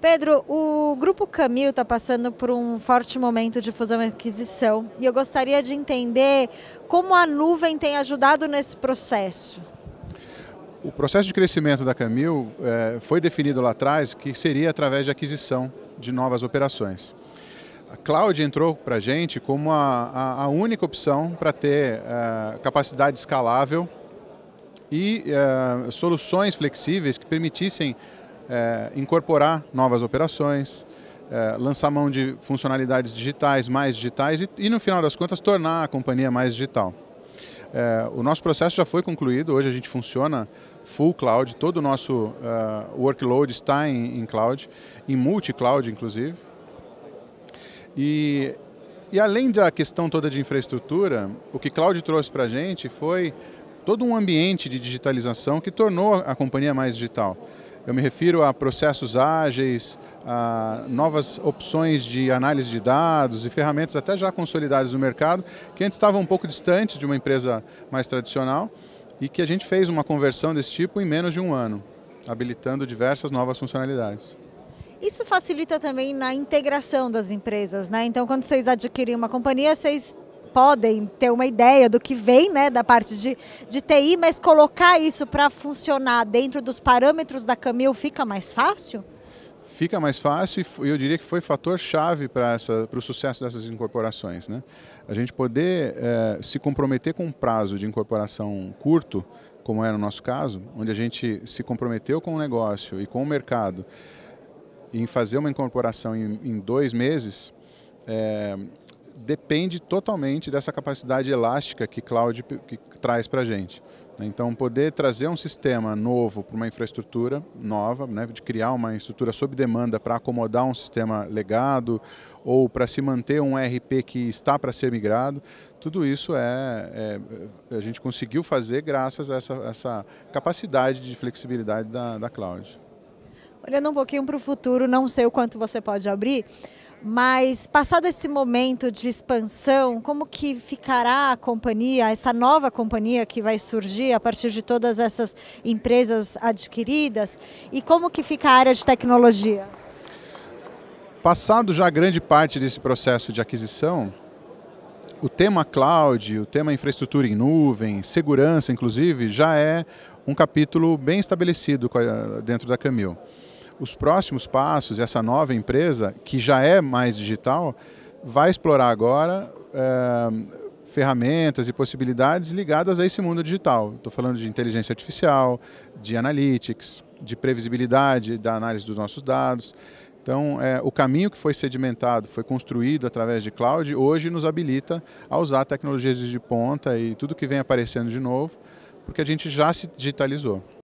Pedro, o Grupo Camil está passando por um forte momento de fusão e aquisição e eu gostaria de entender como a nuvem tem ajudado nesse processo. O processo de crescimento da Camil é, foi definido lá atrás que seria através de aquisição de novas operações. A cloud entrou para a gente como a, a, a única opção para ter é, capacidade escalável e é, soluções flexíveis que permitissem é, incorporar novas operações, é, lançar mão de funcionalidades digitais, mais digitais e, e, no final das contas, tornar a companhia mais digital. É, o nosso processo já foi concluído, hoje a gente funciona full cloud, todo o nosso uh, workload está em, em cloud, em multi-cloud inclusive. E, e além da questão toda de infraestrutura, o que cloud trouxe para a gente foi todo um ambiente de digitalização que tornou a companhia mais digital. Eu me refiro a processos ágeis, a novas opções de análise de dados e ferramentas até já consolidadas no mercado, que antes estavam um pouco distantes de uma empresa mais tradicional e que a gente fez uma conversão desse tipo em menos de um ano, habilitando diversas novas funcionalidades. Isso facilita também na integração das empresas, né? Então, quando vocês adquirem uma companhia, vocês podem ter uma ideia do que vem né, da parte de, de TI, mas colocar isso para funcionar dentro dos parâmetros da Camil fica mais fácil? Fica mais fácil e eu diria que foi fator chave para o sucesso dessas incorporações. Né? A gente poder é, se comprometer com um prazo de incorporação curto, como era é o nosso caso, onde a gente se comprometeu com o negócio e com o mercado em fazer uma incorporação em, em dois meses, é, depende totalmente dessa capacidade elástica que cloud que traz para a gente. Né? Então, poder trazer um sistema novo para uma infraestrutura nova, né, de criar uma estrutura sob demanda para acomodar um sistema legado ou para se manter um RP que está para ser migrado, tudo isso é, é, é a gente conseguiu fazer graças a essa, essa capacidade de flexibilidade da, da cloud. Olhando um pouquinho para o futuro, não sei o quanto você pode abrir, mas passado esse momento de expansão, como que ficará a companhia, essa nova companhia que vai surgir a partir de todas essas empresas adquiridas? E como que fica a área de tecnologia? Passado já grande parte desse processo de aquisição, o tema cloud, o tema infraestrutura em nuvem, segurança, inclusive, já é um capítulo bem estabelecido dentro da Camil os próximos passos, essa nova empresa, que já é mais digital, vai explorar agora é, ferramentas e possibilidades ligadas a esse mundo digital. Estou falando de inteligência artificial, de analytics, de previsibilidade da análise dos nossos dados. Então, é, o caminho que foi sedimentado, foi construído através de cloud, hoje nos habilita a usar tecnologias de ponta e tudo que vem aparecendo de novo, porque a gente já se digitalizou.